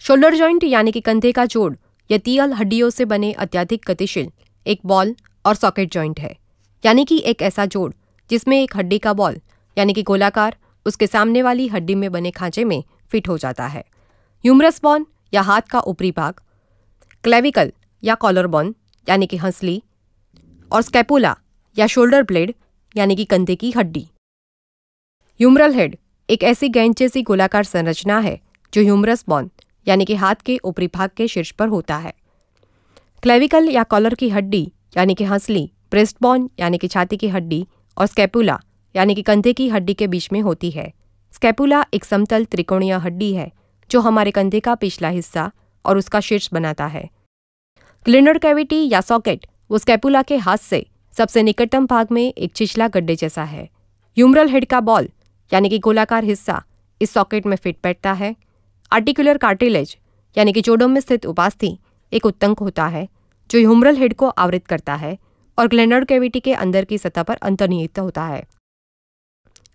shoulder joint यानी कि कंधे का जोड़ या यतीयल हड्डियों से बने अत्याधिक गतिशील एक बॉल और सॉकेट जॉइंट है यानी कि एक ऐसा जोड़ जिसमें एक हड्डी का बॉल यानी कि गोलाकार उसके सामने वाली हड्डी में बने खांचे में फिट हो जाता है यूमरस बॉन या हाथ का ऊपरी भाग क्लेविकल या कॉलर बॉन यानी कि हंसली और स्कैपुला या शोल्डर ब्लेड यानी कि कंधे की हड्डी यूमरल हेड एक ऐसी गेंद जैसी गोलाकार संरचना है जो ह्यूमरस बॉन यानी कि हाथ के ऊपरी भाग के शीर्ष पर होता है क्लेविकल या कॉलर की हड्डी यानी कि हंसली ब्रेस्टबोन यानी कि छाती की हड्डी और स्कैपुला यानी कि कंधे की हड्डी के बीच में होती है स्कैपुला एक समतल त्रिकोणीय हड्डी है जो हमारे कंधे का पिछला हिस्सा और उसका शीर्ष बनाता है क्लिनर कैविटी या सॉकेट वो स्कैपुला के हाथ से सबसे निकटतम भाग में एक छिछला गड्ढे जैसा है यूमरल हेड का बॉल यानी कि गोलाकार हिस्सा इस सॉकेट में फिट बैठता है आर्टिकुलर कार्टिलेज यानी कि जोड़ों में स्थित उपास्थि एक उत्तंक होता है जो ह्यूमरल हेड को आवृत करता है और ग्लैंडर कैविटी के अंदर की सतह पर अंतर्निहित होता है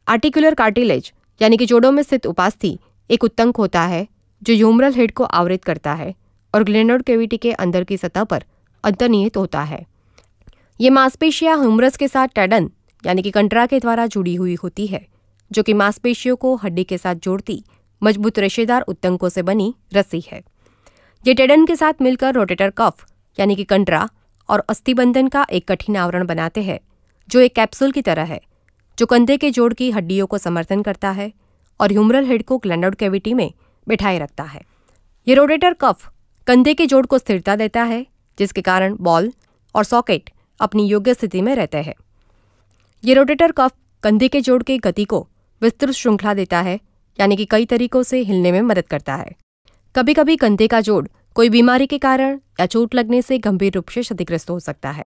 आर्टिकुलर कार्टिलेज यानी कि जोड़ों में स्थित उपास्थि एक उत्तंक होता है जो ह्यूमरल हेड को आवृत करता है और ग्लैंडर कैविटी के अंदर की सतह पर अंतर्निहित होता है ये मांसपेशिया ह्यूमरस के साथ टैडन यानी कि कंट्रा के द्वारा जुड़ी हुई होती है जो कि मांसपेशियों को हड्डी के साथ जोड़ती मजबूत रेशेदार उत्तंकों से बनी रस्सी है ये टेडन के साथ मिलकर रोटेटर कफ यानी कि कंडरा और अस्थिबंधन का एक कठिन आवरण बनाते हैं जो एक कैप्सूल की तरह है जो कंधे के जोड़ की हड्डियों को समर्थन करता है और ह्यूमरल हेड को ग्लैंडर्ड कैविटी में बिठाए रखता है ये रोटेटर कफ कंधे के जोड़ को स्थिरता देता है जिसके कारण बॉल और सॉकेट अपनी योग्य स्थिति में रहते हैं ये रोटेटर कफ कंधे के जोड़ के गति को विस्तृत श्रृंखला देता है यानी कि कई तरीकों से हिलने में मदद करता है कभी कभी कंधे का जोड़ कोई बीमारी के कारण या चोट लगने से गंभीर रूप से क्षतिग्रस्त हो सकता है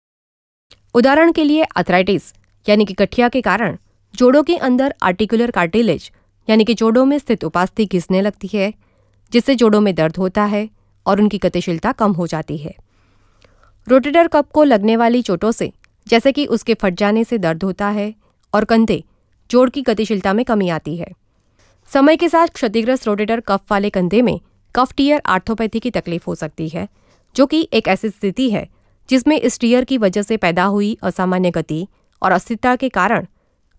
उदाहरण के लिए अथराइटिस यानी कि गठिया के कारण जोड़ों के अंदर आर्टिकुलर कार्टिलेज यानी कि जोड़ों में स्थित उपास्थि घिसने लगती है जिससे जोड़ों में दर्द होता है और उनकी गतिशीलता कम हो जाती है रोटेटर कप को लगने वाली चोटों से जैसे कि उसके फट जाने से दर्द होता है और कंधे जोड़ की गतिशीलता में कमी आती है समय के साथ क्षतिग्रस्त रोटेटर कफ वाले कंधे में कफ टीयर आर्थोपैथी की तकलीफ हो सकती है जो कि एक ऐसी स्थिति है जिसमें इस टीयर की वजह से पैदा हुई असामान्य गति और अस्थिरता के कारण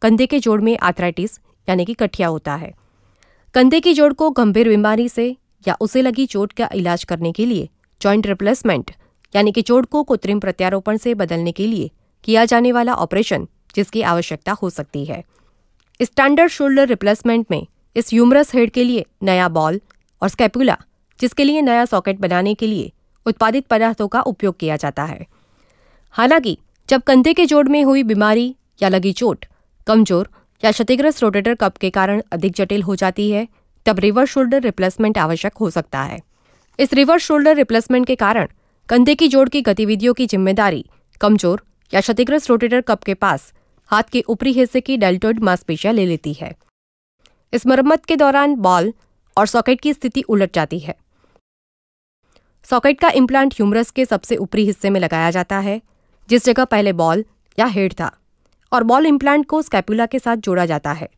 कंधे के जोड़ में आर्थराइटिस यानी कि कठिया होता है कंधे की जोड़ को गंभीर बीमारी से या उसे लगी चोट का इलाज करने के लिए जॉइंट रिप्लेसमेंट यानी कि जोड़ को कृत्रिम प्रत्यारोपण से बदलने के लिए किया जाने वाला ऑपरेशन जिसकी आवश्यकता हो सकती है स्टैंडर्ड शोल्डर रिप्लेसमेंट में इस यूमरस हेड के लिए नया बॉल और स्कैपुला जिसके लिए नया सॉकेट बनाने के लिए उत्पादित पदार्थों का उपयोग किया जाता है हालांकि जब कंधे के जोड़ में हुई बीमारी या लगी चोट कमजोर या क्षतिग्रस्त रोटेटर कप के कारण अधिक जटिल हो जाती है तब रिवर्स शोल्डर रिप्लेसमेंट आवश्यक हो सकता है इस रिवर्स शोल्डर रिप्लेसमेंट के कारण कंधे की जोड़ की गतिविधियों की जिम्मेदारी कमजोर या क्षतिग्रस्त रोटेटर कप के पास हाथ के ऊपरी हिस्से की डेल्टोइड मांसपेशियां ले लेती है इस मरम्मत के दौरान बॉल और सॉकेट की स्थिति उलट जाती है सॉकेट का इम्प्लांट ह्यूमरस के सबसे ऊपरी हिस्से में लगाया जाता है जिस जगह पहले बॉल या हेड था और बॉल इम्प्लांट को स्कैपुला के साथ जोड़ा जाता है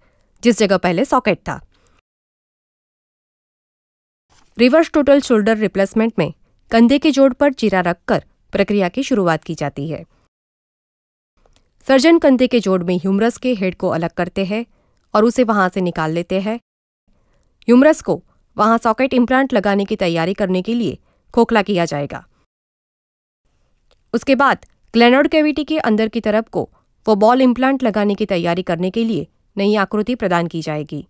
जिस जगह पहले सॉकेट था रिवर्स टोटल शोल्डर रिप्लेसमेंट में कंधे के जोड़ पर चीरा रखकर प्रक्रिया की शुरुआत की जाती है सर्जन कंधे के जोड़ में ह्यूमरस के हेड को अलग करते हैं और उसे वहां से निकाल लेते हैं युमरस को वहां सॉकेट इम्प्लांट लगाने की तैयारी करने के लिए खोखला किया जाएगा उसके बाद ग्लैनोड कैविटी के अंदर की तरफ को वो बॉल इम्प्लांट लगाने की तैयारी करने के लिए नई आकृति प्रदान की जाएगी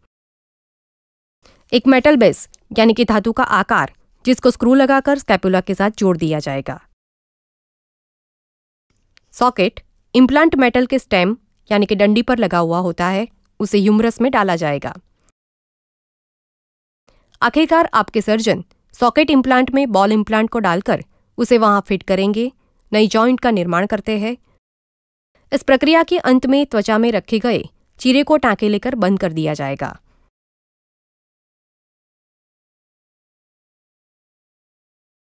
एक मेटल बेस यानी कि धातु का आकार जिसको स्क्रू लगाकर स्कैपुला के साथ जोड़ दिया जाएगा सॉकेट इम्प्लांट मेटल के स्टेम यानी कि डंडी पर लगा हुआ होता है उसे यूमरस में डाला जाएगा आखिरकार आपके सर्जन सॉकेट इम्प्लांट में बॉल इम्प्लांट को डालकर उसे वहां फिट करेंगे नई जॉइंट का निर्माण करते हैं इस प्रक्रिया के अंत में त्वचा में रखे गए चीरे को टाँके लेकर बंद कर दिया जाएगा